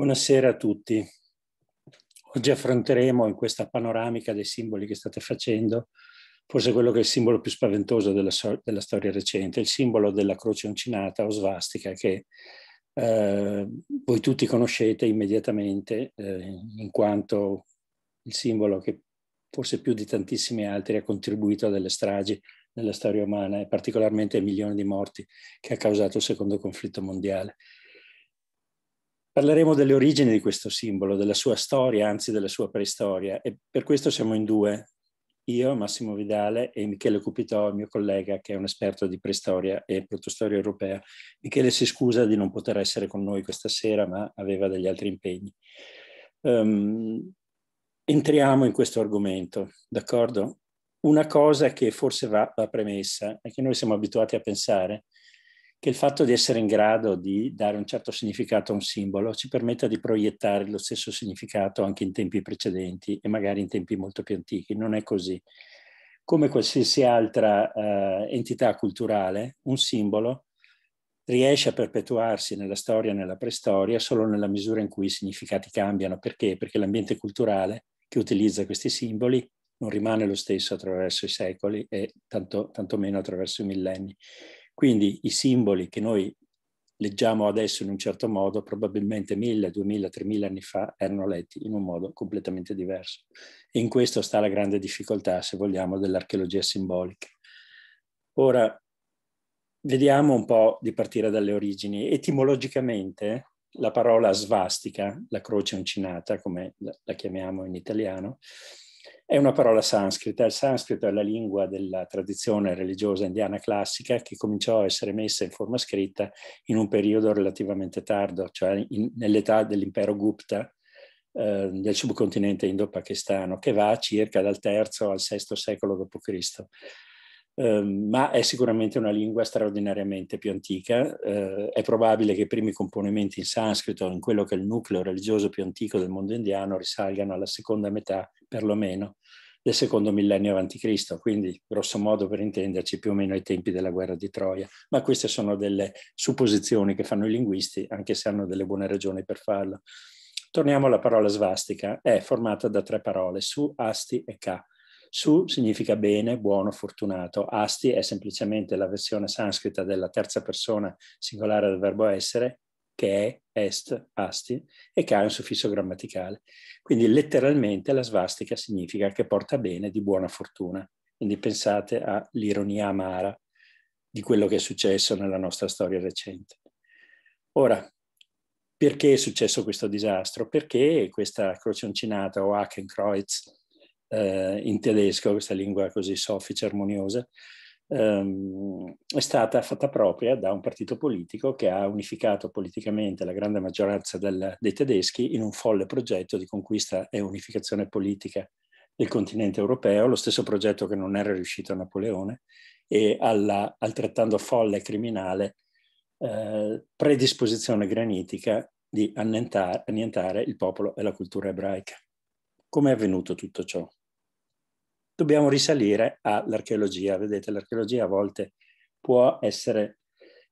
Buonasera a tutti. Oggi affronteremo in questa panoramica dei simboli che state facendo forse quello che è il simbolo più spaventoso della, della storia recente, il simbolo della croce uncinata o svastica che eh, voi tutti conoscete immediatamente eh, in quanto il simbolo che forse più di tantissimi altri ha contribuito a delle stragi nella storia umana e particolarmente ai milioni di morti che ha causato il secondo conflitto mondiale. Parleremo delle origini di questo simbolo, della sua storia, anzi della sua preistoria, e per questo siamo in due, io, Massimo Vidale, e Michele Cupitò, il mio collega, che è un esperto di preistoria e protostoria europea. Michele si scusa di non poter essere con noi questa sera, ma aveva degli altri impegni. Um, entriamo in questo argomento, d'accordo? Una cosa che forse va, va premessa è che noi siamo abituati a pensare che il fatto di essere in grado di dare un certo significato a un simbolo ci permetta di proiettare lo stesso significato anche in tempi precedenti e magari in tempi molto più antichi. Non è così. Come qualsiasi altra eh, entità culturale, un simbolo riesce a perpetuarsi nella storia e nella preistoria solo nella misura in cui i significati cambiano. Perché? Perché l'ambiente culturale che utilizza questi simboli non rimane lo stesso attraverso i secoli e tanto, tanto meno attraverso i millenni. Quindi i simboli che noi leggiamo adesso in un certo modo, probabilmente mille, duemila, tremila anni fa erano letti in un modo completamente diverso. E in questo sta la grande difficoltà, se vogliamo, dell'archeologia simbolica. Ora, vediamo un po' di partire dalle origini. Etimologicamente, la parola svastica, la croce uncinata, come la chiamiamo in italiano, è una parola sanscrita. Il sanscrito è la lingua della tradizione religiosa indiana classica che cominciò a essere messa in forma scritta in un periodo relativamente tardo, cioè in, nell'età dell'impero Gupta eh, del subcontinente indo-pakistano, che va circa dal III al VI secolo d.C. Ehm, ma è sicuramente una lingua straordinariamente più antica. Eh, è probabile che i primi componimenti in sanscrito, in quello che è il nucleo religioso più antico del mondo indiano, risalgano alla seconda metà, perlomeno, del secondo millennio a.C., quindi grosso modo per intenderci più o meno ai tempi della guerra di Troia. Ma queste sono delle supposizioni che fanno i linguisti, anche se hanno delle buone ragioni per farlo. Torniamo alla parola svastica, è formata da tre parole, su, asti e ka. Su significa bene, buono, fortunato. Asti è semplicemente la versione sanscrita della terza persona singolare del verbo essere, che è est, asti, e che ha un suffisso grammaticale. Quindi letteralmente la svastica significa che porta bene, di buona fortuna. Quindi pensate all'ironia amara di quello che è successo nella nostra storia recente. Ora, perché è successo questo disastro? Perché questa crociancinata o Hakenkreuz eh, in tedesco, questa lingua così soffice, armoniosa, ehm, è stata fatta propria da un partito politico che ha unificato politicamente la grande maggioranza del, dei tedeschi in un folle progetto di conquista e unificazione politica del continente europeo, lo stesso progetto che non era riuscito a Napoleone e alla altrettanto folle e criminale eh, predisposizione granitica di annientare, annientare il popolo e la cultura ebraica. Come è avvenuto tutto ciò? dobbiamo risalire all'archeologia. Vedete, l'archeologia a volte può essere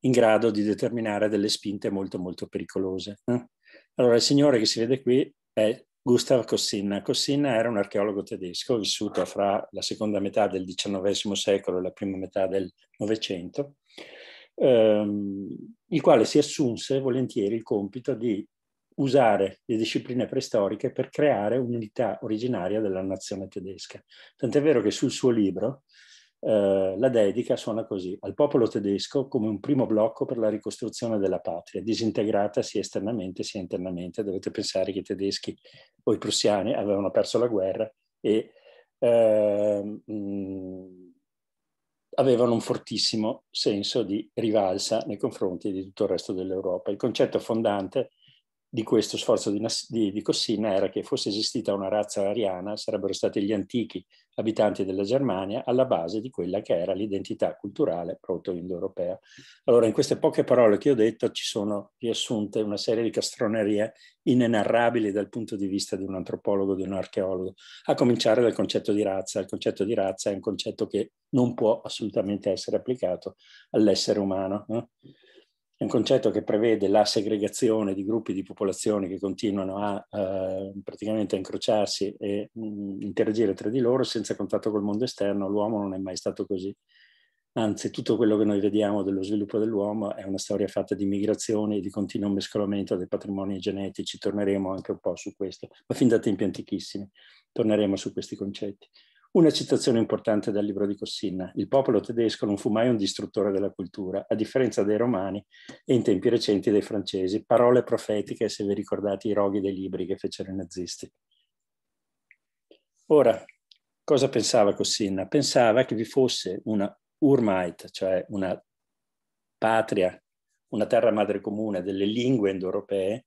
in grado di determinare delle spinte molto molto pericolose. Eh? Allora il signore che si vede qui è Gustav Cossin. Cossin era un archeologo tedesco vissuto fra la seconda metà del XIX secolo e la prima metà del Novecento, ehm, il quale si assunse volentieri il compito di usare le discipline preistoriche per creare un'unità originaria della nazione tedesca. Tant'è vero che sul suo libro eh, la dedica suona così, al popolo tedesco come un primo blocco per la ricostruzione della patria, disintegrata sia esternamente sia internamente. Dovete pensare che i tedeschi o i prussiani avevano perso la guerra e eh, avevano un fortissimo senso di rivalsa nei confronti di tutto il resto dell'Europa. Il concetto fondante di questo sforzo di, di, di, Cossina era che fosse esistita una razza ariana, sarebbero stati gli antichi abitanti della Germania alla base di quella che era l'identità culturale proto-indoeuropea. Allora, in queste poche parole che ho detto ci sono riassunte una serie di castronerie inenarrabili dal punto di vista di un antropologo, di un archeologo, a cominciare dal concetto di razza. Il concetto di razza è un concetto che non può assolutamente essere applicato all'essere umano. No? è un concetto che prevede la segregazione di gruppi di popolazioni che continuano a eh, praticamente a incrociarsi e mh, mm, interagire tra di loro senza contatto col mondo esterno. L'uomo non è mai stato così. Anzi, tutto quello che noi vediamo dello sviluppo dell'uomo è una storia fatta di migrazioni e di continuo mescolamento dei patrimoni genetici. Torneremo anche un po' su questo, ma fin da tempi antichissimi torneremo su questi concetti. Una citazione importante dal libro di Cossin, Il popolo tedesco non fu mai un distruttore della cultura, a differenza dei romani e in tempi recenti dei francesi. Parole profetiche, se vi ricordate i roghi dei libri che fecero i nazisti. Ora, cosa pensava Cossin? Pensava che vi fosse una Urmait, cioè una patria, una terra madre comune delle lingue indoeuropee,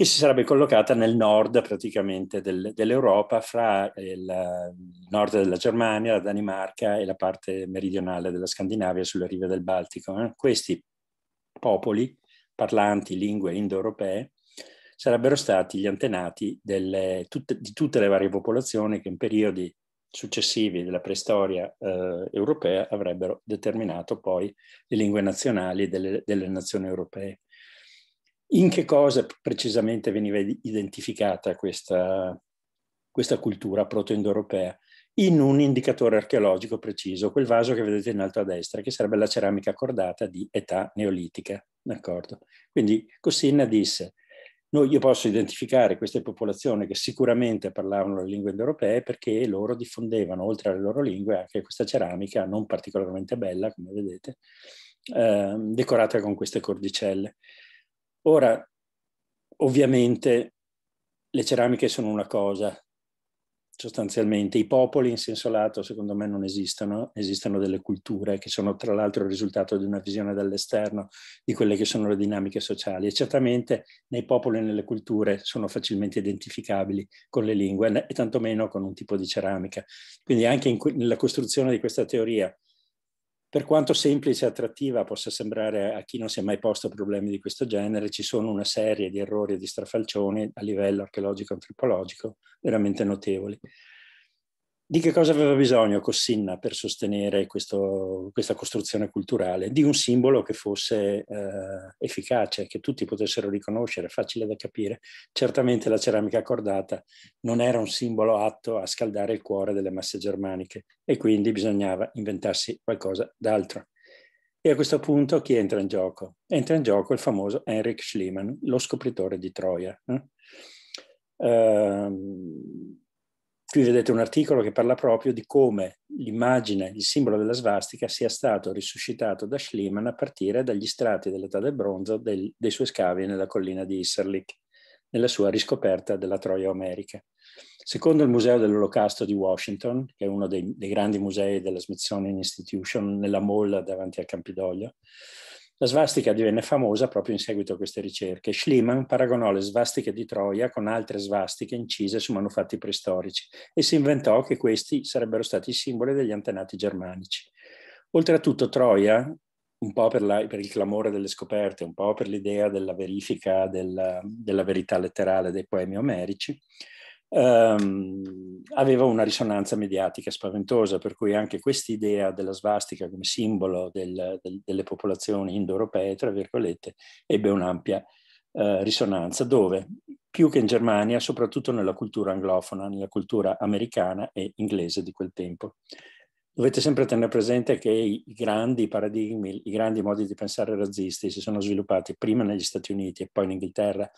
che si sarebbe collocata nel nord praticamente del, dell'Europa, fra eh, il nord della Germania, la Danimarca e la parte meridionale della Scandinavia sulle rive del Baltico. Eh. Questi popoli parlanti lingue indoeuropee sarebbero stati gli antenati delle, tutte, di tutte le varie popolazioni che in periodi successivi della preistoria eh, europea avrebbero determinato poi le lingue nazionali delle, delle nazioni europee. In che cosa precisamente veniva identificata questa, questa cultura proto-indoeuropea? In un indicatore archeologico preciso, quel vaso che vedete in alto a destra, che sarebbe la ceramica cordata di età neolitica. Quindi Cossina disse, noi, io posso identificare queste popolazioni che sicuramente parlavano le lingue indoeuropee perché loro diffondevano, oltre alle loro lingue, anche questa ceramica non particolarmente bella, come vedete, eh, decorata con queste cordicelle. Ora, ovviamente, le ceramiche sono una cosa, sostanzialmente. I popoli in senso lato, secondo me, non esistono, esistono delle culture che sono tra l'altro il risultato di una visione dall'esterno di quelle che sono le dinamiche sociali e certamente nei popoli e nelle culture sono facilmente identificabili con le lingue e tantomeno con un tipo di ceramica. Quindi anche in, nella costruzione di questa teoria per quanto semplice e attrattiva possa sembrare a chi non si è mai posto problemi di questo genere, ci sono una serie di errori e di strafalcioni a livello archeologico-antropologico veramente notevoli. Di che cosa aveva bisogno Cossinna per sostenere questo, questa costruzione culturale? Di un simbolo che fosse eh, efficace, che tutti potessero riconoscere, facile da capire. Certamente la ceramica accordata non era un simbolo atto a scaldare il cuore delle masse germaniche e quindi bisognava inventarsi qualcosa d'altro. E a questo punto chi entra in gioco? Entra in gioco il famoso Heinrich Schliemann, lo scopritore di Troia. Eh? Uh, Qui vedete un articolo che parla proprio di come l'immagine, il simbolo della svastica sia stato risuscitato da Schliemann a partire dagli strati dell'età del bronzo del, dei suoi scavi nella collina di Isserlik, nella sua riscoperta della Troia Omerica. Secondo il Museo dell'Olocausto di Washington, che è uno dei, dei grandi musei della Smithsonian Institution, nella molla davanti al Campidoglio, la svastica divenne famosa proprio in seguito a queste ricerche. Schliemann paragonò le svastiche di Troia con altre svastiche incise su manufatti preistorici e si inventò che questi sarebbero stati i simboli degli antenati germanici. Oltretutto Troia, un po' per, la, per, il clamore delle scoperte, un po' per l'idea della verifica della, della verità letterale dei poemi omerici, ehm, aveva una risonanza mediatica spaventosa, per cui anche questa idea della svastica come simbolo del, del, delle popolazioni indoeuropee, tra virgolette, ebbe un'ampia eh, risonanza, dove più che in Germania, soprattutto nella cultura anglofona, nella cultura americana e inglese di quel tempo. Dovete sempre tenere presente che i grandi paradigmi, i grandi modi di pensare razzisti si sono sviluppati prima negli Stati Uniti e poi in Inghilterra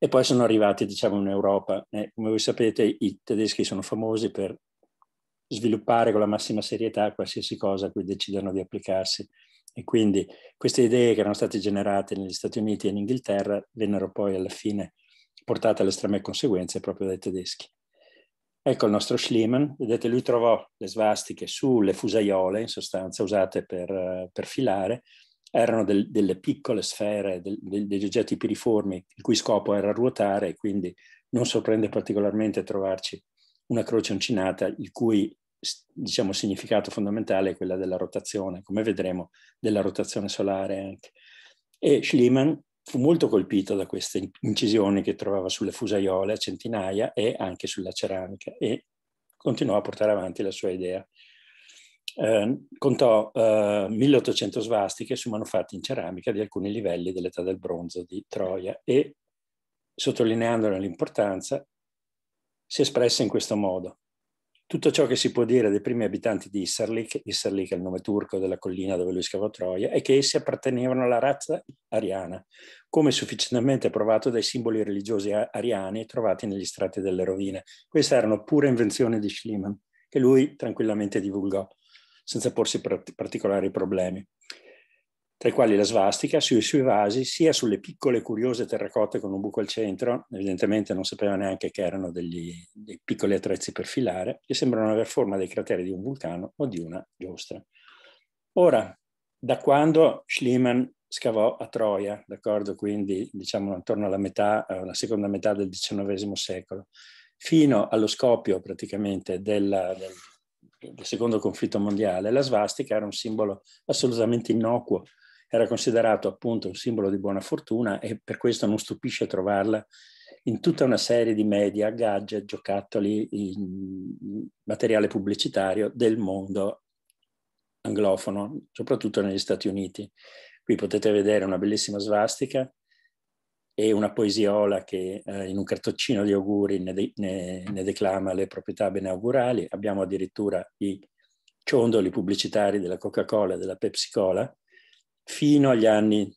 e poi sono arrivati diciamo in Europa. Eh, come voi sapete i tedeschi sono famosi per sviluppare con la massima serietà qualsiasi cosa a cui decidono di applicarsi e quindi queste idee che erano state generate negli Stati Uniti e in Inghilterra vennero poi alla fine portate alle estreme conseguenze proprio dai tedeschi. Ecco il nostro Schliemann, vedete lui trovò le svastiche sulle fusaiole in sostanza usate per, eh, per filare erano del, delle piccole sfere, del, del, degli oggetti piriformi, il cui scopo era ruotare, e quindi non sorprende particolarmente trovarci una croce uncinata, il cui diciamo, significato fondamentale è quella della rotazione, come vedremo, della rotazione solare anche. E Schliemann fu molto colpito da queste incisioni che trovava sulle fusaiole a centinaia e anche sulla ceramica e continuò a portare avanti la sua idea eh, contò eh, 1800 svastiche su manufatti in ceramica di alcuni livelli dell'età del bronzo di Troia e, sottolineandone l'importanza, si espresse in questo modo. Tutto ciò che si può dire dei primi abitanti di Isarlik, Isarlik è il nome turco della collina dove lui scavò Troia, è che essi appartenevano alla razza ariana, come sufficientemente provato dai simboli religiosi ariani trovati negli strati delle rovine. Queste erano pure invenzioni di Schliemann, che lui tranquillamente divulgò senza porsi particolari problemi, tra i quali la svastica sui suoi vasi, sia sulle piccole curiose terracotte con un buco al centro, evidentemente non sapeva neanche che erano degli, dei piccoli attrezzi per filare, che sembrano aver forma dei crateri di un vulcano o di una giostra. Ora, da quando Schliemann scavò a Troia, d'accordo? Quindi diciamo intorno alla metà, alla eh, seconda metà del XIX secolo, fino allo scoppio praticamente della, del, del secondo conflitto mondiale, la svastica era un simbolo assolutamente innocuo, era considerato appunto un simbolo di buona fortuna e per questo non stupisce trovarla in tutta una serie di media, gadget, giocattoli, materiale pubblicitario del mondo anglofono, soprattutto negli Stati Uniti. Qui potete vedere una bellissima svastica e una poesiola che eh, in un cartoccino di auguri ne, de ne, ne, declama le proprietà benaugurali. Abbiamo addirittura i ciondoli pubblicitari della Coca-Cola e della Pepsi-Cola, fino agli anni,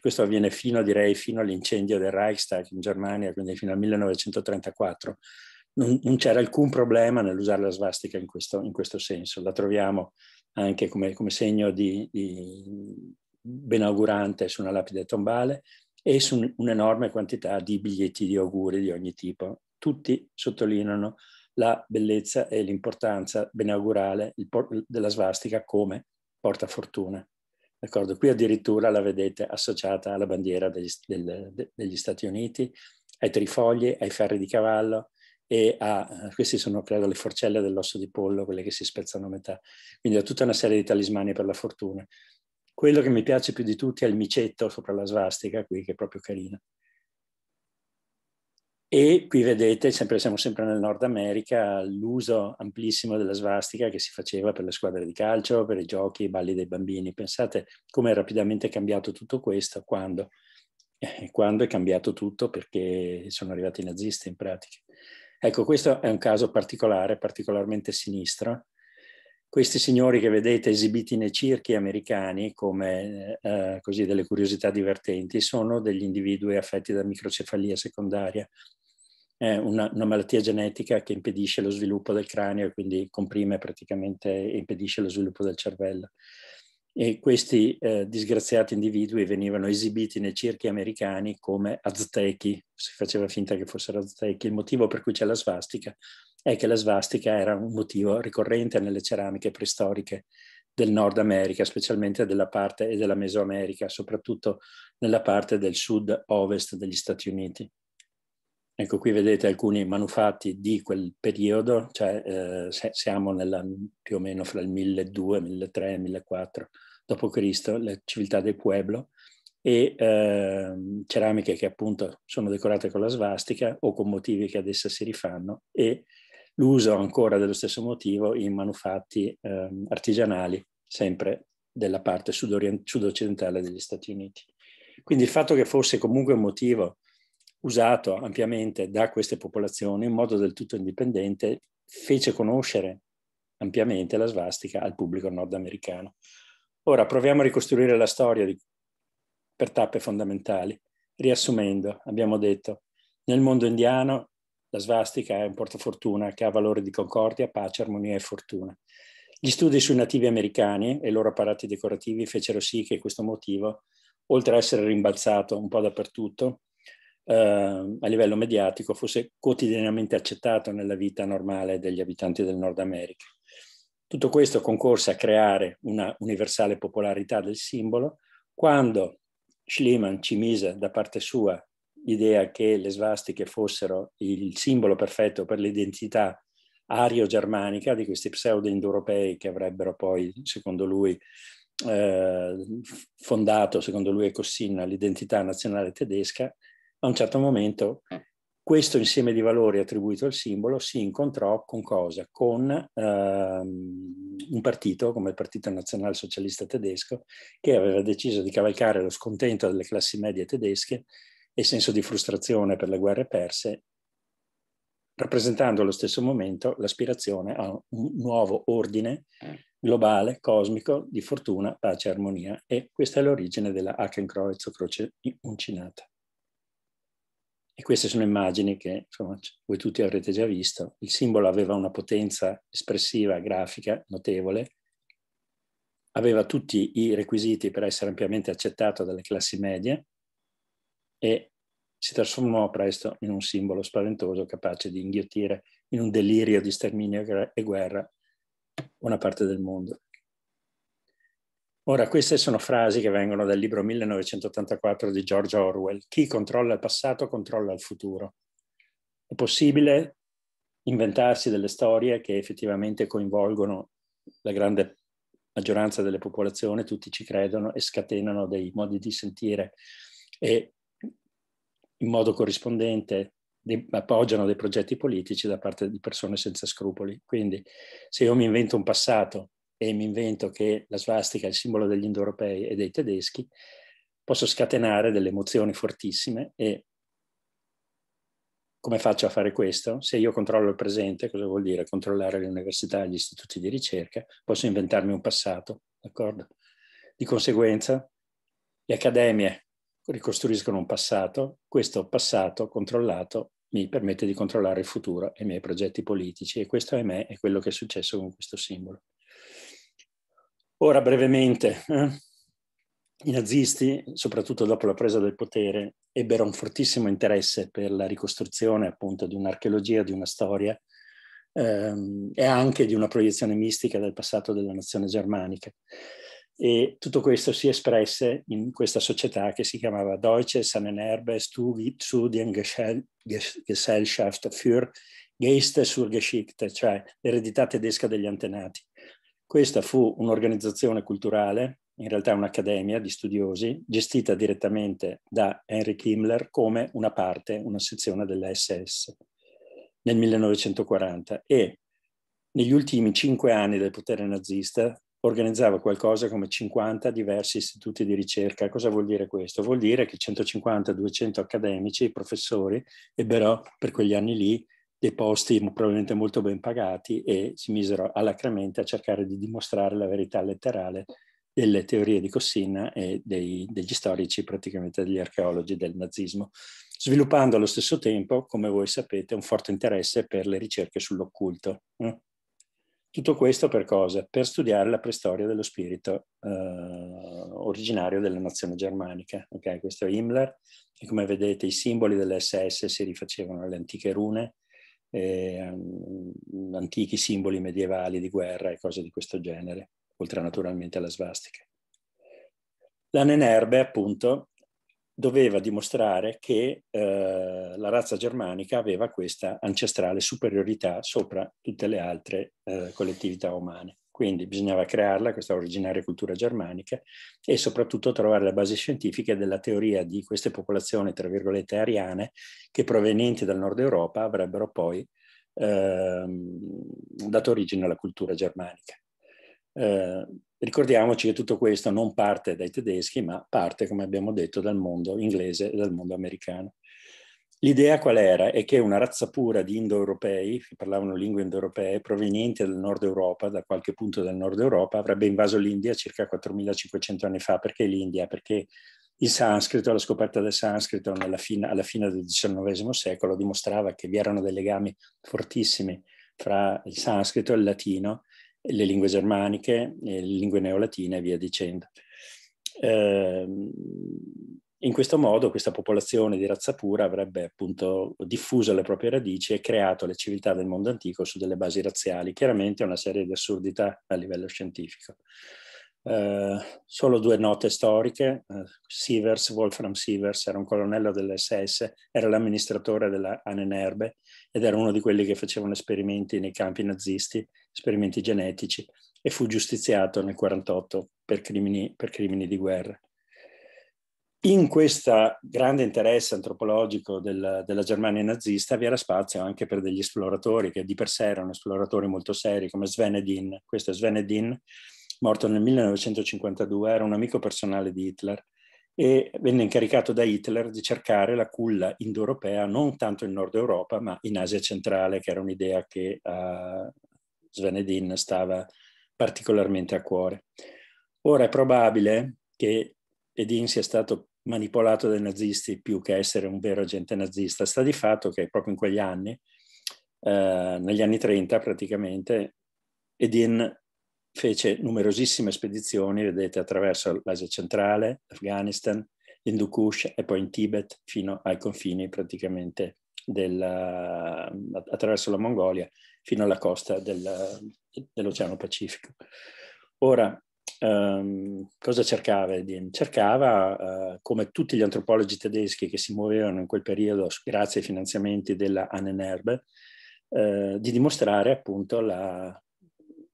questo avviene fino, direi, fino all'incendio del Reichstag in Germania, quindi fino al 1934. Non, non c'era alcun problema nell'usare la svastica in questo, in questo, senso. La troviamo anche come, come segno di, di benaugurante su una lapide tombale, e su un'enorme quantità di biglietti di auguri di ogni tipo. Tutti sottolineano la bellezza e l'importanza benaugurale della svastica come portafortuna. D'accordo? Qui addirittura la vedete associata alla bandiera degli, del, de, degli Stati Uniti, ai trifogli, ai ferri di cavallo e a, eh, queste sono credo le forcelle dell'osso di pollo, quelle che si spezzano a metà. Quindi a tutta una serie di talismani per la fortuna. Quello che mi piace più di tutti è il micetto sopra la svastica, qui, che è proprio carino. E qui vedete, sempre, siamo sempre nel Nord America, l'uso amplissimo della svastica che si faceva per le squadre di calcio, per i giochi, i balli dei bambini. Pensate come è rapidamente cambiato tutto questo, quando, eh, quando è cambiato tutto perché sono arrivati i nazisti in pratica. Ecco, questo è un caso particolare, particolarmente sinistro, questi signori che vedete esibiti nei circhi americani come eh, eh, così delle curiosità divertenti sono degli individui affetti da microcefalia secondaria, eh, una, una, malattia genetica che impedisce lo sviluppo del cranio e quindi comprime praticamente e impedisce lo sviluppo del cervello. E questi eh, disgraziati individui venivano esibiti nei circhi americani come aztechi, si faceva finta che fossero aztechi, il motivo per cui c'è la svastica è che la svastica era un motivo ricorrente nelle ceramiche preistoriche del Nord America, specialmente della parte e della Mesoamerica, soprattutto nella parte del sud-ovest degli Stati Uniti. Ecco qui vedete alcuni manufatti di quel periodo, cioè eh, siamo nella, più o meno fra il 1200, 1300, 1400 d.C., le civiltà del Pueblo, e eh, ceramiche che appunto sono decorate con la svastica o con motivi che ad essa si rifanno e l'uso ancora dello stesso motivo in manufatti ehm, artigianali, sempre della parte sud sudoccidentale degli Stati Uniti. Quindi il fatto che fosse comunque un motivo usato ampiamente da queste popolazioni in modo del tutto indipendente fece conoscere ampiamente la svastica al pubblico nordamericano. Ora proviamo a ricostruire la storia di, per tappe fondamentali. Riassumendo, abbiamo detto, nel mondo indiano la svastica è un portafortuna che ha valore di concordia, pace, armonia e fortuna. Gli studi sui nativi americani e i loro apparati decorativi fecero sì che questo motivo, oltre a essere rimbalzato un po' dappertutto, eh, a livello mediatico, fosse quotidianamente accettato nella vita normale degli abitanti del Nord America. Tutto questo concorse a creare una universale popolarità del simbolo quando Schliemann, ci mise da parte sua, l'idea che le svastiche fossero il simbolo perfetto per l'identità ario-germanica di questi pseudo-indoeuropei che avrebbero poi, mhm. secondo lui, eh, fondato, secondo lui e Cossinna, l'identità nazionale tedesca, a un certo momento eh. questo insieme di valori attribuito al simbolo si incontrò con cosa? Con ehm, un partito come il Partito Nazionalsocialista Tedesco che aveva deciso di cavalcare lo scontento delle classi medie tedesche e senso di frustrazione per le guerre perse, rappresentando allo stesso momento l'aspirazione a un nuovo ordine eh. globale, cosmico, di fortuna, pace e armonia. E questa è l'origine della Hakenkreuz o croce uncinata. E queste sono immagini che insomma, voi tutti avrete già visto. Il simbolo aveva una potenza espressiva, grafica, notevole, aveva tutti i requisiti per essere ampiamente accettato dalle classi medie, e si trasformò presto in un simbolo spaventoso capace di inghiottire in un delirio di sterminio e guerra una parte del mondo. Ora, queste sono frasi che vengono dal libro 1984 di George Orwell. Chi controlla il passato controlla il futuro. È possibile inventarsi delle storie che effettivamente coinvolgono la grande maggioranza delle popolazioni, tutti ci credono e scatenano dei modi di sentire e in modo corrispondente di, appoggiano dei progetti politici da parte di persone senza scrupoli. Quindi se io mi invento un passato e mi invento che la svastica è il simbolo degli indoeuropei e dei tedeschi, posso scatenare delle emozioni fortissime e come faccio a fare questo? Se io controllo il presente, cosa vuol dire? Controllare le università, gli istituti di ricerca, posso inventarmi un passato, d'accordo? Di conseguenza, le accademie ricostruiscono un passato, questo passato controllato mi permette di controllare il futuro e i miei progetti politici e questo ahimè è quello che è successo con questo simbolo. Ora brevemente, eh? i nazisti, soprattutto dopo la presa del potere, ebbero un fortissimo interesse per la ricostruzione appunto di un'archeologia, di una storia ehm, e anche di una proiezione mistica del passato della nazione germanica e tutto questo si espresse in questa società che si chiamava Deutsche Samenerbe Studiengesellschaft für Geiste zur Geschichte, cioè l'eredità tedesca degli antenati. Questa fu un'organizzazione culturale, in realtà un'accademia di studiosi, gestita direttamente da Heinrich Himmler come una parte, una sezione dell'SS, nel 1940 e negli ultimi cinque anni del potere nazista organizzava qualcosa come 50 diversi istituti di ricerca. Cosa vuol dire questo? Vuol dire che 150-200 accademici, professori, ebbero per quegli anni lì dei posti probabilmente molto ben pagati e si misero alacremente a cercare di dimostrare la verità letterale delle teorie di Cossina e dei, degli storici, praticamente degli archeologi del nazismo, sviluppando allo stesso tempo, come voi sapete, un forte interesse per le ricerche sull'occulto. No? Eh. Tutto questo per cosa? Per studiare la preistoria dello spirito eh, originario della nazione germanica. Okay? Questo è Himmler e come vedete i simboli dell'SS si rifacevano alle antiche rune, eh, antichi simboli medievali di guerra e cose di questo genere, oltre naturalmente alla svastica. La Nenerbe appunto doveva dimostrare che eh, la razza germanica aveva questa ancestrale superiorità sopra tutte le altre eh, collettività umane. Quindi bisognava crearla, questa originaria cultura germanica, e soprattutto trovare le basi scientifiche della teoria di queste popolazioni, tra virgolette, ariane, che provenienti dal nord Europa avrebbero poi eh, dato origine alla cultura germanica. Eh, ricordiamoci che tutto questo non parte dai tedeschi, ma parte, come abbiamo detto, dal mondo inglese e dal mondo americano. L'idea qual era? È che una razza pura di indoeuropei, che parlavano lingue indoeuropee, provenienti dal nord Europa, da qualche punto del nord Europa, avrebbe invaso l'India circa 4500 anni fa. Perché l'India? Perché il sanscrito, la scoperta del sanscrito fine, alla fine del XIX secolo dimostrava che vi erano dei legami fortissimi fra il sanscrito e il latino le lingue germaniche, le lingue neolatine e via dicendo. Eh, in questo modo questa popolazione di razza pura avrebbe appunto diffuso le proprie radici e creato le civiltà del mondo antico su delle basi razziali, chiaramente una serie di assurdità a livello scientifico. Eh, solo due note storiche. Eh, Sievers, Wolfram Sievers, era un colonnello dell'SS, era l'amministratore della Annenerbe ed era uno di quelli che facevano esperimenti nei campi nazisti, esperimenti genetici, e fu giustiziato nel 1948 per crimini, per crimini di guerra. In questo grande interesse antropologico del, della Germania nazista vi era spazio anche per degli esploratori che di per sé erano esploratori molto seri come Sven Edin. Questo è Sven Edin, morto nel 1952, era un amico personale di Hitler e venne incaricato da Hitler di cercare la culla indoeuropea non tanto in Nord Europa ma in Asia centrale, che era un'idea che a eh, Svenedin stava particolarmente a cuore. Ora è probabile che Edin sia stato manipolato dai nazisti più che essere un vero agente nazista. Sta di fatto che proprio in quegli anni, eh, negli anni 30 praticamente, Edin fece numerosissime spedizioni, vedete, attraverso l'Asia centrale, l'Afghanistan, l'Hindu Kush e poi in Tibet fino ai confini praticamente della, attraverso la Mongolia fino alla costa del, dell'Oceano Pacifico. Ora, ehm, cosa cercava Edin? Cercava, eh, come tutti gli antropologi tedeschi che si muovevano in quel periodo grazie ai finanziamenti della Annenerbe, eh, di dimostrare appunto la,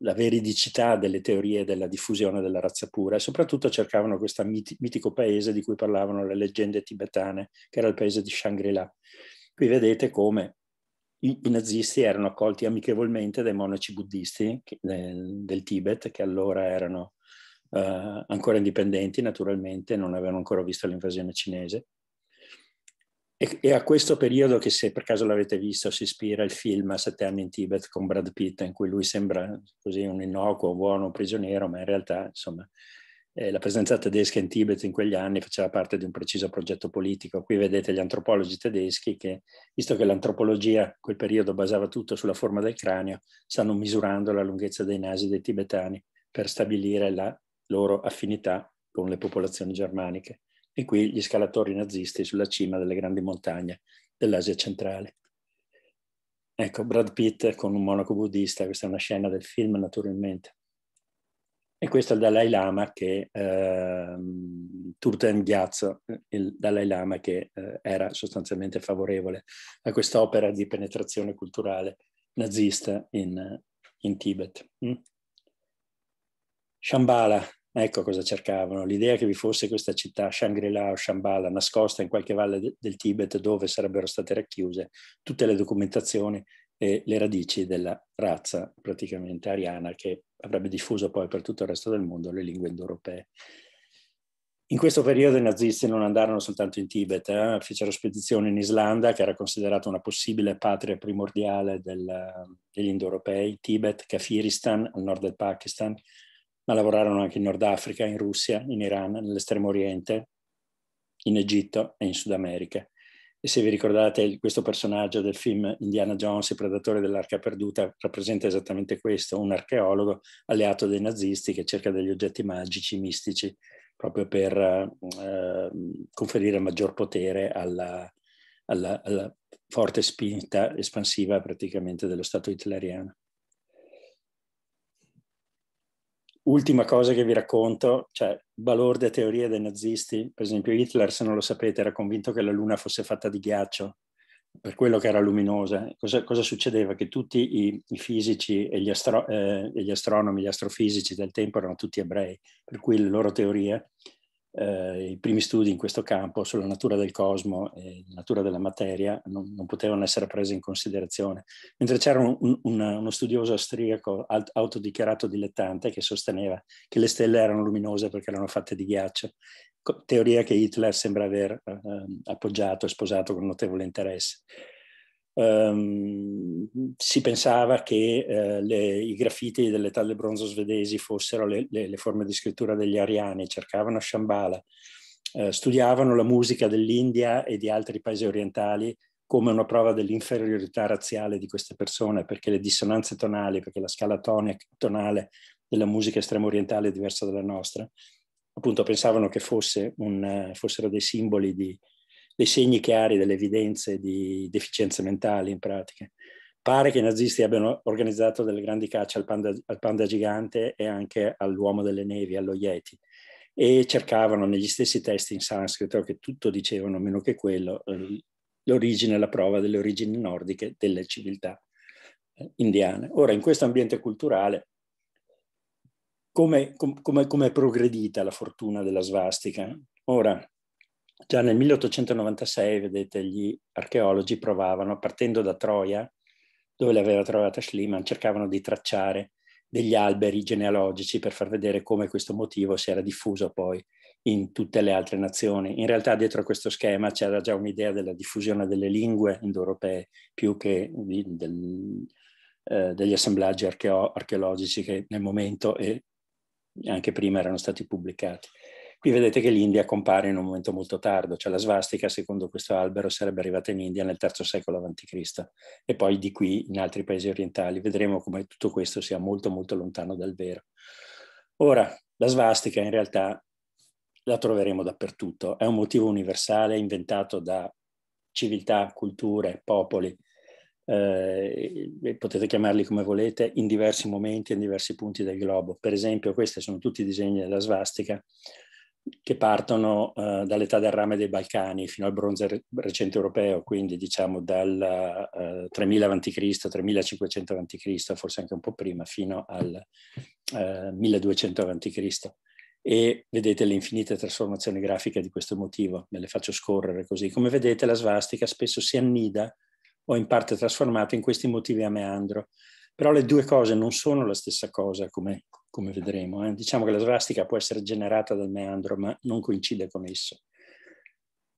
la veridicità delle teorie della diffusione della razza pura e soprattutto cercavano questo mitico paese di cui parlavano le leggende tibetane, che era il paese di Shangri-La. Qui vedete come i, nazisti erano accolti amichevolmente dai monaci buddisti del, del Tibet, che allora erano uh, ancora indipendenti naturalmente, non avevano ancora visto l'invasione cinese, e, a questo periodo, che se per caso l'avete visto, si ispira il film Sette anni in Tibet con Brad Pitt, in cui lui sembra così un innocuo, buono prigioniero, ma in realtà, insomma, eh, la presenza tedesca in Tibet in quegli anni faceva parte di un preciso progetto politico. Qui vedete gli antropologi tedeschi che, visto che l'antropologia in quel periodo basava tutto sulla forma del cranio, stanno misurando la lunghezza dei nasi dei tibetani per stabilire la loro affinità con le popolazioni germaniche e qui gli scalatori nazisti sulla cima delle grandi montagne dell'Asia centrale. Ecco, Brad Pitt con un monaco buddista, questa è una scena del film naturalmente. E questo è il Dalai Lama che, eh, Turten Gyatso, il Dalai Lama che eh, era sostanzialmente favorevole a quest'opera di penetrazione culturale nazista in, in Tibet. Mm? Shambhala, Ecco cosa cercavano, l'idea che vi fosse questa città Shangri-La o Shambhala nascosta in qualche valle del Tibet dove sarebbero state racchiuse tutte le documentazioni e le radici della razza praticamente ariana che avrebbe diffuso poi per tutto il resto del mondo le lingue indoeuropee. In questo periodo i nazisti non andarono soltanto in Tibet, eh? fecero spedizioni in Islanda, che era considerata una possibile patria primordiale del, degli indoeuropei, Tibet, Kafiristan, al nord del Pakistan, ma lavorarono anche in Nord Africa, in Russia, in Iran, nell'Estremo Oriente, in Egitto e in Sud America. E se vi ricordate questo personaggio del film Indiana Jones, il predatore dell'arca perduta, rappresenta esattamente questo, un archeologo alleato dei nazisti che cerca degli oggetti magici, mistici, proprio per eh, conferire maggior potere alla, alla, alla forte spinta espansiva praticamente dello Stato hitleriano. Ultima cosa che vi racconto, cioè balorde teorie dei nazisti, per esempio Hitler, se non lo sapete, era convinto che la Luna fosse fatta di ghiaccio, per quello che era luminosa. Cosa, cosa succedeva? Che tutti i, i fisici e gli, astro, eh, gli, astronomi, gli astrofisici del tempo erano tutti ebrei, per cui le loro teorie eh, i primi studi in questo campo sulla natura del cosmo e la natura della materia non, non potevano essere presi in considerazione, mentre c'era un, un, uno studioso austriaco autodichiarato dilettante che sosteneva che le stelle erano luminose perché erano fatte di ghiaccio, teoria che Hitler sembra aver eh, ehm, appoggiato e sposato con notevole interesse ehm, si pensava che eh, le, i graffiti dell'età del bronzo svedesi fossero le, le, le, forme di scrittura degli ariani, cercavano Shambhala, eh, studiavano la musica dell'India e di altri paesi orientali come una prova dell'inferiorità razziale di queste persone, perché le dissonanze tonali, perché la scala tonic, tonale della musica estremo orientale è diversa dalla nostra, appunto pensavano che fosse un, fossero dei simboli di, dei segni chiari, delle evidenze di deficienze mentali in pratica. Pare che i nazisti abbiano organizzato delle grandi cacce al panda, al panda gigante e anche all'uomo delle nevi, allo Yeti, e cercavano negli stessi testi in sanscrito, che tutto dicevano meno che quello, eh, l'origine, la prova delle origini nordiche delle civiltà eh, indiane. Ora, in questo ambiente culturale, come, è progredita la fortuna della svastica? Ora, Già nel 1896, vedete, gli archeologi provavano, partendo da Troia, dove l'aveva trovata Schliemann, cercavano di tracciare degli alberi genealogici per far vedere come questo motivo si era diffuso poi in tutte le altre nazioni. In realtà dietro a questo schema c'era già un'idea della diffusione delle lingue indoeuropee più che di, del, eh, degli assemblaggi archeo- archeologici che nel momento e anche prima erano stati pubblicati. Qui vedete che l'India compare in un momento molto tardo, cioè la svastica secondo questo albero sarebbe arrivata in India nel III secolo a.C. e poi di qui in altri paesi orientali. Vedremo come tutto questo sia molto molto lontano dal vero. Ora, la svastica in realtà la troveremo dappertutto, è un motivo universale inventato da civiltà, culture, popoli, eh, potete chiamarli come volete, in diversi momenti, in diversi punti del globo. Per esempio questi sono tutti i disegni della svastica che partono eh, dall'età del rame dei Balcani fino al bronzo re- recente europeo, quindi diciamo dal eh, 3000 a.C., 3500 a.C., forse anche un po' prima, fino al eh, 1200 a.C. E vedete le infinite trasformazioni grafiche di questo motivo, me le faccio scorrere così. Come vedete la svastica spesso si annida o in parte trasformata in questi motivi a meandro, però le due cose non sono la stessa cosa, come, come vedremo. Eh. Diciamo che la svastica può essere generata dal meandro, ma non coincide con esso.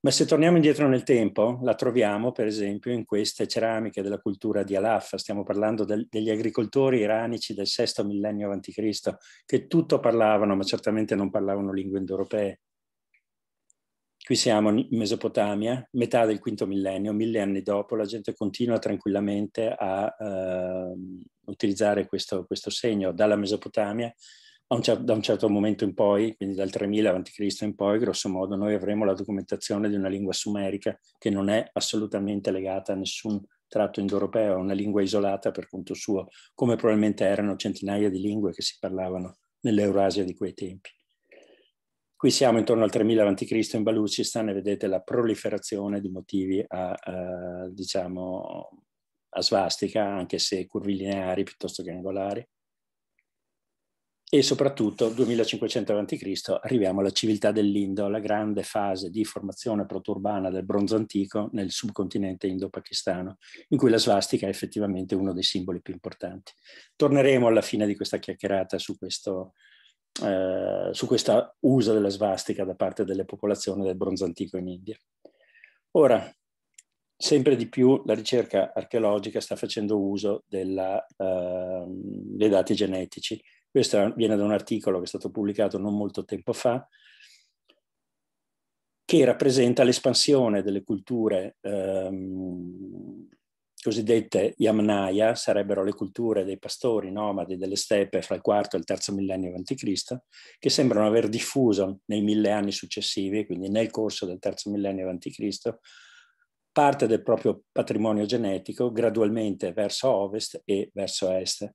Ma se torniamo indietro nel tempo, la troviamo per esempio in queste ceramiche della cultura di Alaffa, stiamo parlando del, degli agricoltori iranici del VI millennio a.C., che tutto parlavano, ma certamente non parlavano lingue indoeuropee. Qui siamo in Mesopotamia, metà del quinto millennio, mille anni dopo, la gente continua tranquillamente a eh, utilizzare questo, questo, segno dalla Mesopotamia. Un, da un certo momento in poi, quindi dal 3000 a.C. in poi, grosso modo, noi avremo la documentazione di una lingua sumerica che non è assolutamente legata a nessun tratto indoeuropeo, è una lingua isolata per conto suo, come probabilmente erano centinaia di lingue che si parlavano nell'Eurasia di quei tempi. Qui siamo intorno al 3000 a.C. in Baluchistan e vedete la proliferazione di motivi a, eh, diciamo, a svastica, anche se curvilineari piuttosto che angolari. E soprattutto, 2500 a.C., arriviamo alla civiltà dell'Indo, la grande fase di formazione proturbana del bronzo antico nel subcontinente indo-pakistano, in cui la svastica è effettivamente uno dei simboli più importanti. Torneremo alla fine di questa chiacchierata su questo eh, su questo uso della svastica da parte delle popolazioni del bronzo antico in India. Ora, sempre di più la ricerca archeologica sta facendo uso della, eh, dei dati genetici. Questo viene da un articolo che è stato pubblicato non molto tempo fa, che rappresenta l'espansione delle culture ehm, cosiddette Yamnaya, sarebbero le culture dei pastori nomadi delle steppe fra il IV e il III millennio a.C., che sembrano aver diffuso nei mille anni successivi, quindi nel corso del III millennio a.C., parte del proprio patrimonio genetico gradualmente verso ovest e verso est.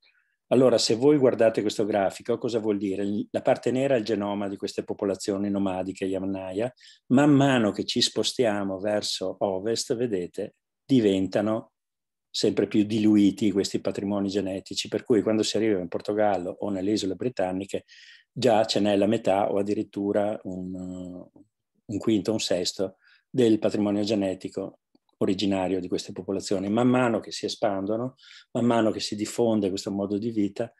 Allora, se voi guardate questo grafico, cosa vuol dire? La parte nera è il genoma di queste popolazioni nomadiche Yamnaya. Man mano che ci spostiamo verso ovest, vedete, diventano sempre più diluiti questi patrimoni genetici, per cui quando si arriva in Portogallo o nelle isole britanniche già ce n'è la metà o addirittura un, un quinto, un sesto del patrimonio genetico originario di queste popolazioni. Man mano che si espandono, man mano che si diffonde questo modo di vita,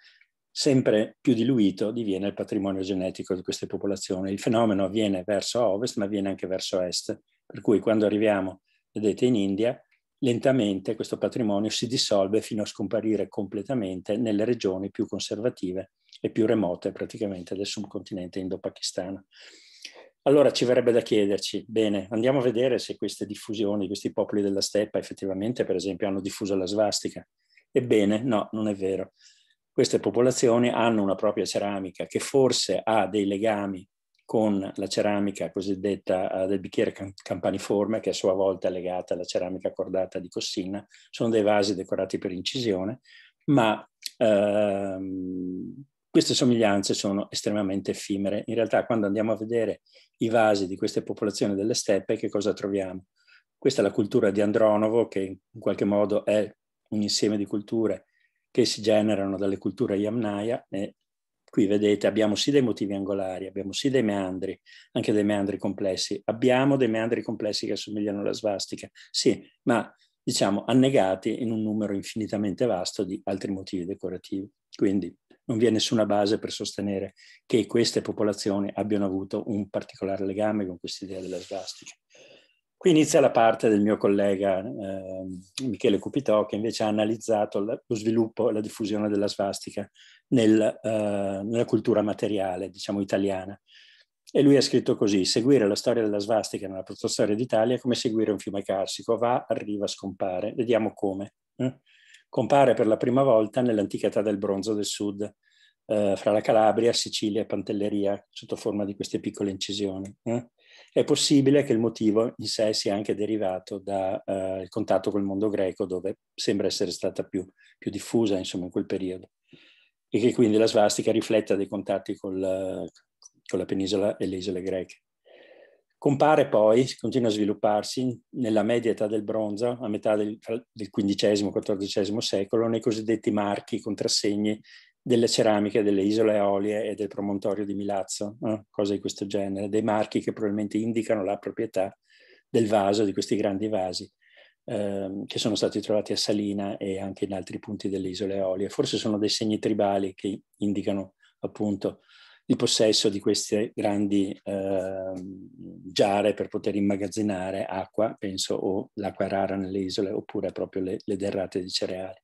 sempre più diluito diviene il patrimonio genetico di queste popolazioni. Il fenomeno avviene verso ovest, ma avviene anche verso est. Per cui quando arriviamo, vedete, in India, lentamente questo patrimonio si dissolve fino a scomparire completamente nelle regioni più conservative e più remote praticamente del subcontinente indo-pakistano. Allora ci verrebbe da chiederci, bene, andiamo a vedere se queste diffusioni, questi popoli della steppa effettivamente per esempio hanno diffuso la svastica. Ebbene, no, non è vero. Queste popolazioni hanno una propria ceramica che forse ha dei legami con la ceramica cosiddetta eh, del bicchiere campaniforme, che a sua volta è legata alla ceramica cordata di Cossina. Sono dei vasi decorati per incisione, ma ehm, queste somiglianze sono estremamente effimere. In realtà, quando andiamo a vedere i vasi di queste popolazioni delle steppe, che cosa troviamo? Questa è la cultura di Andronovo, che in qualche modo è un insieme di culture che si generano dalle culture Yamnaya e Qui vedete abbiamo sì dei motivi angolari, abbiamo sì dei meandri, anche dei meandri complessi, abbiamo dei meandri complessi che assomigliano alla svastica, sì, ma diciamo annegati in un numero infinitamente vasto di altri motivi decorativi. Quindi non vi è nessuna base per sostenere che queste popolazioni abbiano avuto un particolare legame con quest'idea della svastica. Qui inizia la parte del mio collega eh, Michele Cupitò che invece ha analizzato lo sviluppo e la diffusione della svastica nel, eh, nella cultura materiale, diciamo italiana. E lui ha scritto così, seguire la storia della svastica nella protostoria d'Italia è come seguire un fiume carsico, va, arriva, scompare, vediamo come. Eh? Compare per la prima volta nell'antichità del bronzo del sud, eh, fra la Calabria, Sicilia e Pantelleria, sotto forma di queste piccole incisioni. Eh? È possibile che il motivo in sé sia anche derivato dal eh, contatto col mondo greco, dove sembra essere stata più, più diffusa insomma, in quel periodo, e che quindi la svastica rifletta dei contatti col, con la penisola e le isole greche. Compare poi, continua a svilupparsi, nella media età del bronzo, a metà del, del XV-XIV secolo, nei cosiddetti marchi, contrassegni delle ceramiche delle isole Eolie e del promontorio di Milazzo, no? cose di questo genere, dei marchi che probabilmente indicano la proprietà del vaso, di questi grandi vasi ehm, che sono stati trovati a Salina e anche in altri punti delle isole Eolie. Forse sono dei segni tribali che indicano appunto il possesso di queste grandi eh, giare per poter immagazzinare acqua, penso, o l'acqua rara nelle isole, oppure proprio le, le derrate di cereali.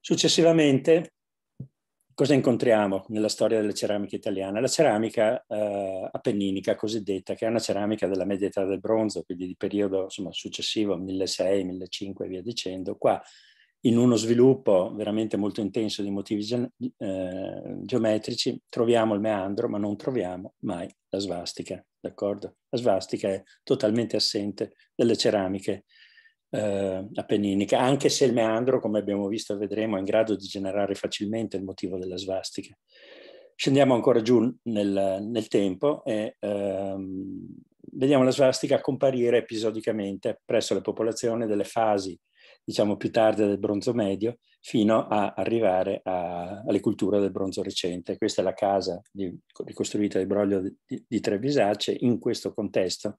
Successivamente cosa incontriamo nella storia della ceramica italiana? La ceramica eh, appenninica cosiddetta, che è una ceramica della media età del bronzo, quindi di periodo insomma, successivo 1600, 1500 e via dicendo, qua in uno sviluppo veramente molto intenso di motivi ge eh, geometrici, troviamo il meandro, ma non troviamo mai la svastica, d'accordo? La svastica è totalmente assente dalle ceramiche eh, appenninica, anche se il meandro, come abbiamo visto e vedremo, è in grado di generare facilmente il motivo della svastica. Scendiamo ancora giù nel, nel tempo e ehm, vediamo la svastica comparire episodicamente presso le popolazioni delle fasi diciamo più tarde del bronzo medio, fino a arrivare a, alle culture del bronzo recente. Questa è la casa di, ricostruita di Broglio di, di Trevisace in questo contesto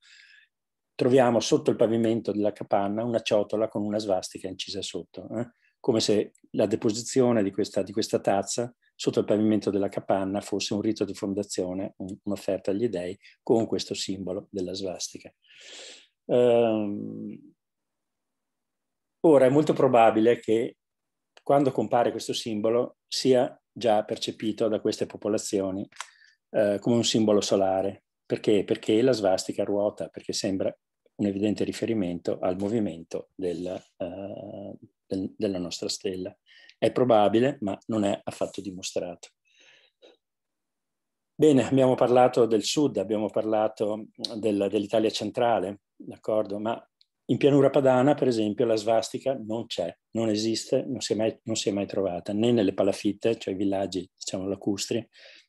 troviamo sotto il pavimento della capanna una ciotola con una svastica incisa sotto, eh? come se la deposizione di questa, di questa, tazza sotto il pavimento della capanna fosse un rito di fondazione, un, un'offerta agli dei con questo simbolo della svastica. Um, ora è molto probabile che quando compare questo simbolo sia già percepito da queste popolazioni eh, come un simbolo solare, perché? Perché la svastica ruota, perché sembra un evidente riferimento al movimento del, uh, del, della nostra stella. È probabile, ma non è affatto dimostrato. Bene, abbiamo parlato del sud, abbiamo parlato del, dell'Italia centrale, d'accordo, ma in pianura padana, per esempio, la svastica non c'è, non esiste, non si, è mai, non si è mai trovata né nelle palafitte, cioè i villaggi, diciamo, lacustri,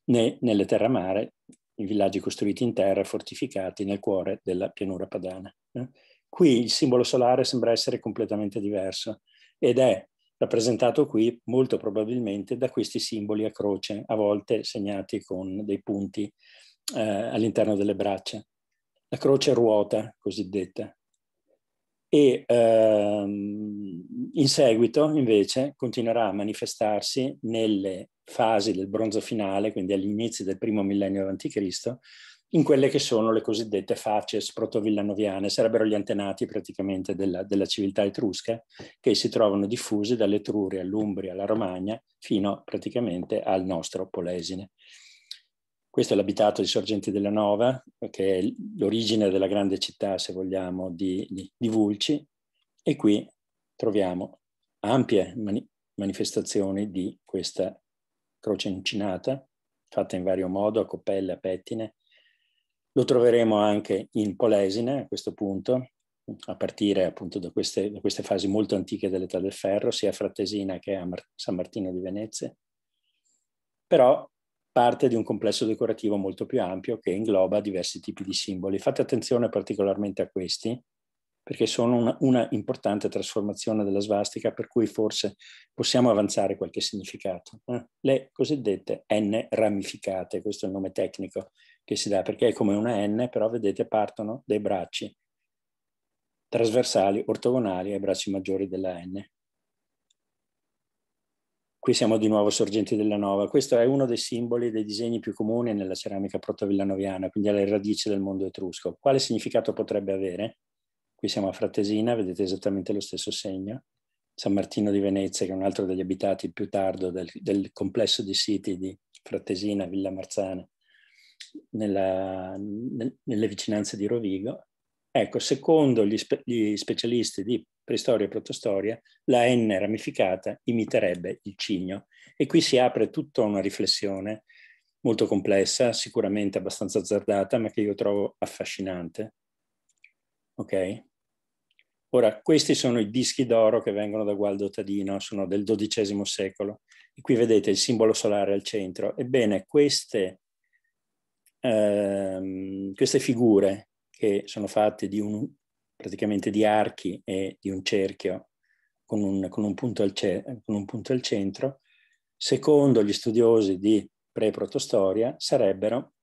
né nelle terramare, i villaggi costruiti in terra e fortificati nel cuore della pianura padana. Eh. Qui il simbolo solare sembra essere completamente diverso ed è rappresentato qui molto probabilmente da questi simboli a croce, a volte segnati con dei punti eh, all'interno delle braccia. La croce ruota cosiddetta. E ehm, in seguito invece continuerà a manifestarsi nelle fasi del bronzo finale, quindi agli inizi del primo millennio a.C., in quelle che sono le cosiddette facies protovillanoviane, sarebbero gli antenati praticamente della, della civiltà etrusca, che si trovano diffusi dall'Etruria all'Umbria alla Romagna fino praticamente al nostro Polesine. Questo è l'abitato di Sorgenti della Nova, che è l'origine della grande città, se vogliamo, di, di, di Vulci, e qui troviamo ampie mani manifestazioni di questa croce uncinata, fatta in vario modo, a coppelle, a pettine. Lo troveremo anche in Polesine a questo punto, a partire appunto da queste, da queste fasi molto antiche dell'età del ferro, sia a Fratesina che a Mar San Martino di Venezia. Però parte di un complesso decorativo molto più ampio che ingloba diversi tipi di simboli. Fate attenzione particolarmente a questi, perché sono una, una importante trasformazione della svastica per cui forse possiamo avanzare qualche significato. Eh? Le cosiddette N ramificate, questo è il nome tecnico che si dà, perché è come una N, però vedete partono dai bracci trasversali, ortogonali ai bracci maggiori della N. Qui siamo di nuovo sorgenti della nova. Questo è uno dei simboli, dei disegni più comuni nella ceramica protovillanoviana, quindi alle radici del mondo etrusco. Quale significato potrebbe avere? Qui siamo a Fratesina, vedete esattamente lo stesso segno. San Martino di Venezia, che è un altro degli abitati più tardo del, del complesso di siti di Fratesina, Villa Marzana, nella, nel, nelle vicinanze di Rovigo. Ecco, secondo gli, spe, gli specialisti di preistoria e protostoria, la N ramificata imiterebbe il cigno. E qui si apre tutta una riflessione molto complessa, sicuramente abbastanza azzardata, ma che io trovo affascinante. Ok? Ora, questi sono i dischi d'oro che vengono da Gualdo Tadino, sono del XII secolo. E qui vedete il simbolo solare al centro. Ebbene, queste, ehm, queste figure che sono fatte di un, praticamente di archi e di un cerchio con un, con un, punto, al con un punto al centro, secondo gli studiosi di pre-protostoria, sarebbero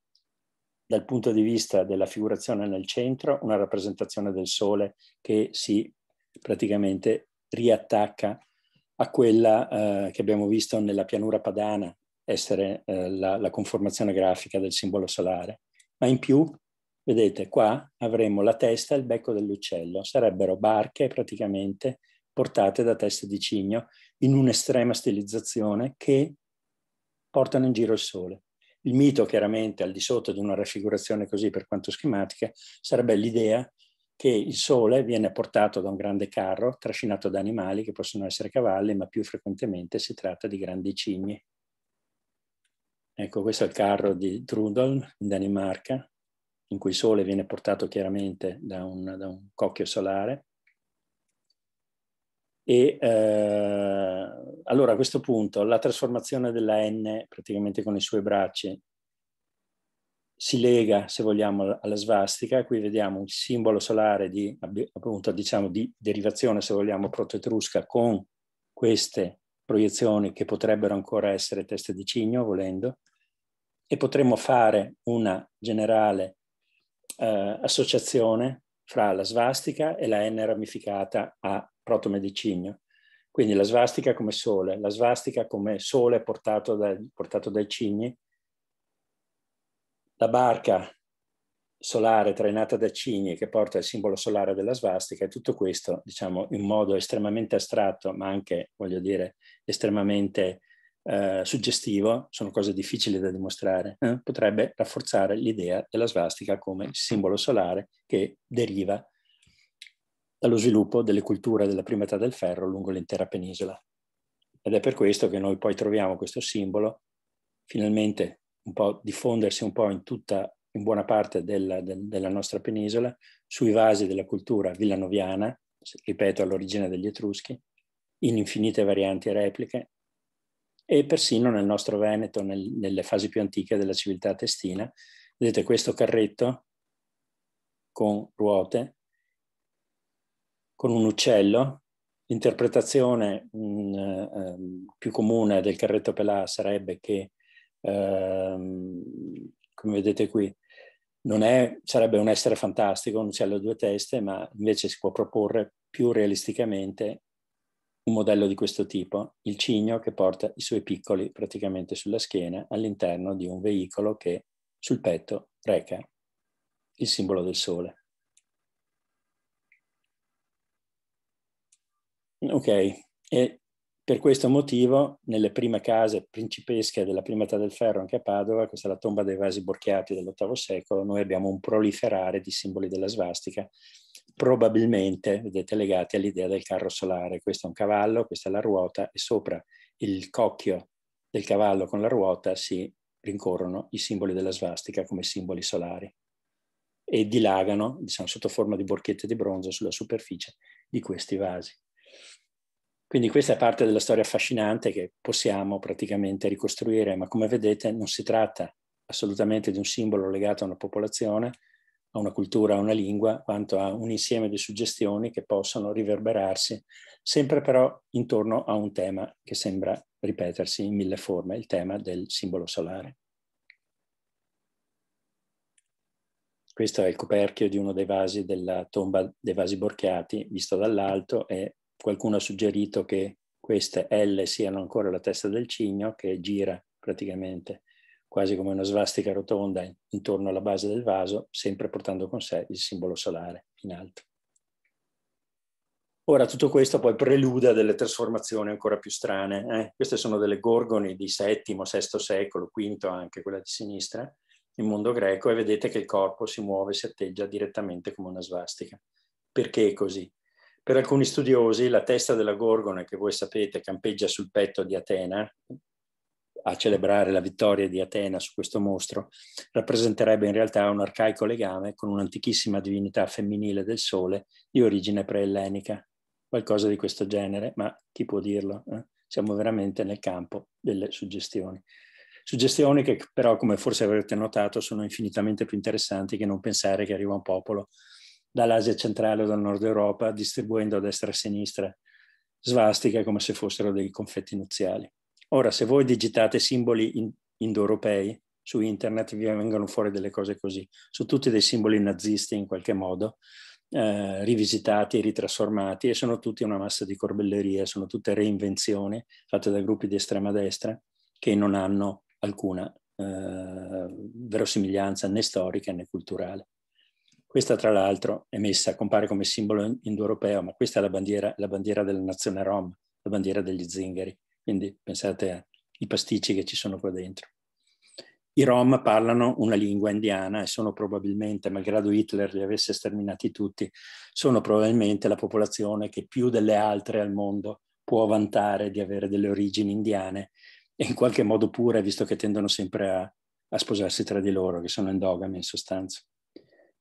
dal punto di vista della figurazione nel centro, una rappresentazione del Sole che si praticamente riattacca a quella eh, che abbiamo visto nella pianura padana essere eh, la, la conformazione grafica del simbolo solare. Ma in più, vedete, qua avremo la testa e il becco dell'uccello, sarebbero barche praticamente portate da teste di cigno in un'estrema stilizzazione che portano in giro il sole. Il mito, chiaramente, al di sotto di una raffigurazione così, per quanto schematica, sarebbe l'idea che il sole viene portato da un grande carro trascinato da animali che possono essere cavalli, ma più frequentemente si tratta di grandi cigni. Ecco, questo è il carro di Trudel in Danimarca, in cui il sole viene portato chiaramente da un, da un cocchio solare e eh, allora a questo punto la trasformazione della N praticamente con i suoi bracci si lega, se vogliamo, alla svastica. Qui vediamo un simbolo solare di, appunto, diciamo, di derivazione, se vogliamo, protoetrusca con queste proiezioni che potrebbero ancora essere teste di cigno, volendo, e potremmo fare una generale eh, associazione fra la svastica e la N ramificata a protomedicinio. Quindi la svastica come sole, la svastica come sole portato, da, portato dai cigni, la barca solare trainata da cigni che porta il simbolo solare della svastica e tutto questo, diciamo, in modo estremamente astratto, ma anche, voglio dire, estremamente eh, suggestivo, sono cose difficili da dimostrare, eh? potrebbe rafforzare l'idea della svastica come simbolo solare che deriva da dallo sviluppo delle culture della prima età del ferro lungo l'intera penisola. Ed è per questo che noi poi troviamo questo simbolo finalmente un po' diffondersi un po' in tutta, in buona parte della, del, della nostra penisola, sui vasi della cultura villanoviana, ripeto all'origine degli Etruschi, in infinite varianti e repliche, e persino nel nostro Veneto, nel, nelle fasi più antiche della civiltà testina. Vedete questo carretto con ruote con un uccello. L'interpretazione mm, ehm, più comune del carretto pelà sarebbe che, ehm, come vedete qui, non è, sarebbe un essere fantastico, un uccello a due teste, ma invece si può proporre più realisticamente un modello di questo tipo, il cigno che porta i suoi piccoli praticamente sulla schiena all'interno di un veicolo che sul petto reca il simbolo del sole. Ok, e per questo motivo nelle prime case principesche della prima età del ferro, anche a Padova, questa è la tomba dei vasi borchiati dell'VIII secolo, noi abbiamo un proliferare di simboli della svastica, probabilmente, vedete, legati all'idea del carro solare. Questo è un cavallo, questa è la ruota e sopra il cocchio del cavallo con la ruota si rincorrono i simboli della svastica come simboli solari e dilagano, diciamo, sotto forma di borchette di bronzo sulla superficie di questi vasi. Quindi questa è parte della storia affascinante che possiamo praticamente ricostruire, ma come vedete non si tratta assolutamente di un simbolo legato a una popolazione, a una cultura, a una lingua, quanto a un insieme di suggestioni che possono riverberarsi, sempre però intorno a un tema che sembra ripetersi in mille forme, il tema del simbolo solare. Questo è il coperchio di uno dei vasi della tomba dei vasi borchiati, visto dall'alto, e qualcuno ha suggerito che queste L siano ancora la testa del cigno che gira praticamente quasi come una svastica rotonda intorno alla base del vaso, sempre portando con sé il simbolo solare in alto. Ora tutto questo poi preluda delle trasformazioni ancora più strane. Eh? Queste sono delle gorgoni di VII, VI secolo, V anche quella di sinistra, in mondo greco, e vedete che il corpo si muove, si atteggia direttamente come una svastica. Perché così? Per alcuni studiosi la testa della Gorgone, che voi sapete campeggia sul petto di Atena, a celebrare la vittoria di Atena su questo mostro, rappresenterebbe in realtà un arcaico legame con un'antichissima divinità femminile del Sole di origine preellenica, qualcosa di questo genere, ma chi può dirlo? Eh? Siamo veramente nel campo delle suggestioni. Suggestioni che però, come forse avrete notato, sono infinitamente più interessanti che non pensare che arriva un popolo dall'Asia centrale o dal nord Europa, distribuendo a destra e a sinistra svastiche come se fossero dei confetti nuziali. Ora, se voi digitate simboli indoeuropei su internet, vi vengono fuori delle cose così. Sono tutti dei simboli nazisti in qualche modo, eh, rivisitati, ritrasformati, e sono tutti una massa di corbellerie, sono tutte reinvenzioni fatte da gruppi di estrema destra che non hanno alcuna eh, verosimiglianza né storica né culturale. Questa tra l'altro è messa, compare come simbolo indoeuropeo, ma questa è la bandiera, la bandiera della nazione rom, la bandiera degli zingari. Quindi pensate ai pasticci che ci sono qua dentro. I rom parlano una lingua indiana e sono probabilmente, malgrado Hitler li avesse sterminati tutti, sono probabilmente la popolazione che più delle altre al mondo può vantare di avere delle origini indiane e in qualche modo pure, visto che tendono sempre a, a sposarsi tra di loro, che sono endogami in sostanza.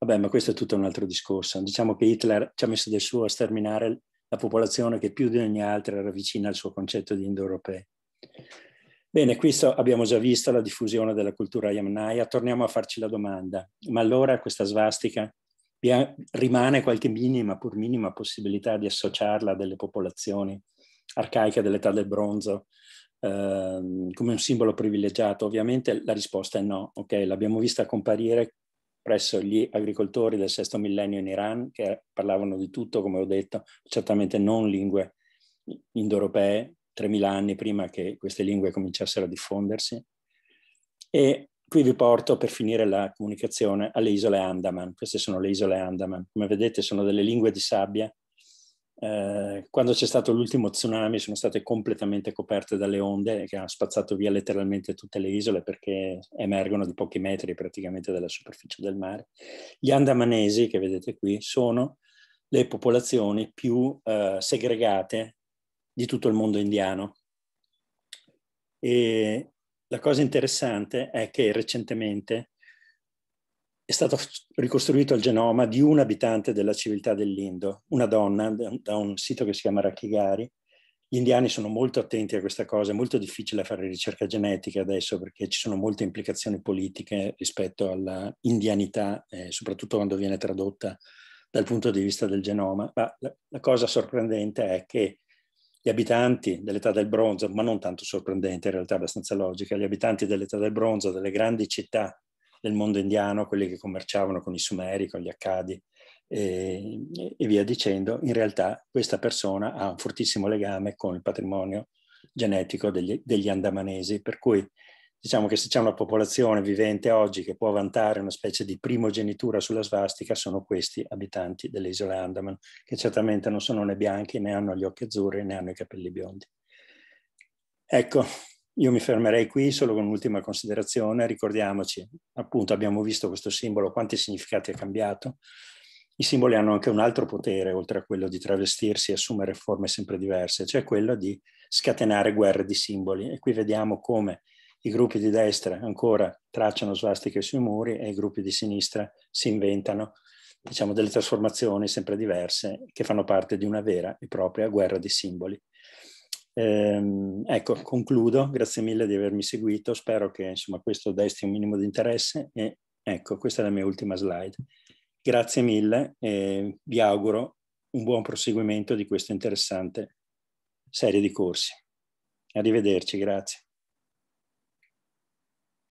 Vabbè, ma questo è tutto un altro discorso. Diciamo che Hitler ci ha messo del suo a sterminare la popolazione che più di ogni altra era vicina al suo concetto di indoeuropei. Bene, qui so, abbiamo già visto la diffusione della cultura yamnaya. Torniamo a farci la domanda. Ma allora questa svastica rimane qualche minima, pur minima possibilità di associarla a delle popolazioni arcaiche dell'età del bronzo ehm, come un simbolo privilegiato? Ovviamente la risposta è no, ok? L'abbiamo vista comparire presso gli agricoltori del sesto millennio in Iran che parlavano di tutto, come ho detto, certamente non lingue indoeuropee, 3.000 anni prima che queste lingue cominciassero a diffondersi. E qui vi porto per finire la comunicazione alle isole Andaman. Queste sono le isole Andaman. Come vedete sono delle lingue di sabbia eh, quando c'è stato l'ultimo tsunami sono state completamente coperte dalle onde che hanno spazzato via letteralmente tutte le isole perché emergono di pochi metri praticamente dalla superficie del mare. Gli andamanesi che vedete qui sono le popolazioni più eh, segregate di tutto il mondo indiano. E la cosa interessante è che recentemente è stato ricostruito il genoma di un abitante della civiltà dell'Indo, una donna, da un sito che si chiama Rakigari. Gli indiani sono molto attenti a questa cosa, è molto difficile fare ricerca genetica adesso perché ci sono molte implicazioni politiche rispetto alla indianità, eh, soprattutto quando viene tradotta dal punto di vista del genoma. Ma la, la cosa sorprendente è che gli abitanti dell'età del bronzo, ma non tanto sorprendente, in realtà abbastanza logica, gli abitanti dell'età del bronzo, delle grandi città del mondo indiano, quelli che commerciavano con i Sumeri, con gli Accadi e, e via dicendo, in realtà questa persona ha un fortissimo legame con il patrimonio genetico degli, degli andamanesi, per cui diciamo che se c'è una popolazione vivente oggi che può vantare una specie di primogenitura sulla svastica, sono questi abitanti delle isole Andaman, che certamente non sono né bianchi, né hanno gli occhi azzurri, né hanno i capelli biondi. Ecco, io mi fermerei qui solo con un'ultima considerazione. Ricordiamoci, appunto, abbiamo visto questo simbolo, quanti significati ha cambiato. I simboli hanno anche un altro potere, oltre a quello di travestirsi e assumere forme sempre diverse, cioè quello di scatenare guerre di simboli. E qui vediamo come i gruppi di destra ancora tracciano svastiche sui muri e i gruppi di sinistra si inventano diciamo, delle trasformazioni sempre diverse che fanno parte di una vera e propria guerra di simboli. Ehm, ecco, concludo, grazie mille di avermi seguito, spero che insomma, questo desti un minimo di interesse e ecco, questa è la mia ultima slide. Grazie mille e vi auguro un buon proseguimento di questa interessante serie di corsi. Arrivederci, grazie.